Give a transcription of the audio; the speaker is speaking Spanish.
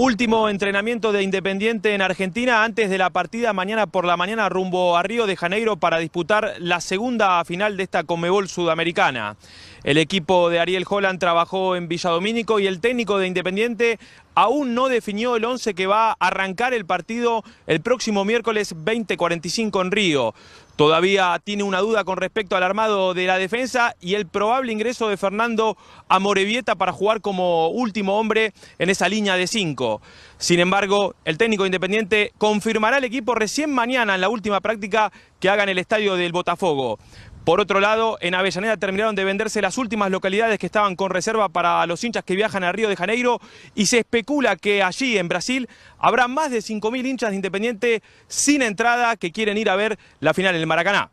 Último entrenamiento de Independiente en Argentina antes de la partida mañana por la mañana rumbo a Río de Janeiro para disputar la segunda final de esta Comebol Sudamericana. El equipo de Ariel Holland trabajó en Villadomínico y el técnico de Independiente aún no definió el 11 que va a arrancar el partido el próximo miércoles 20.45 en Río. Todavía tiene una duda con respecto al armado de la defensa y el probable ingreso de Fernando a para jugar como último hombre en esa línea de 5. Sin embargo, el técnico independiente confirmará al equipo recién mañana en la última práctica que haga en el estadio del Botafogo. Por otro lado, en Avellaneda terminaron de venderse las últimas localidades que estaban con reserva para los hinchas que viajan a Río de Janeiro y se especula que allí, en Brasil, habrá más de 5.000 hinchas de Independiente sin entrada que quieren ir a ver la final en el Maracaná.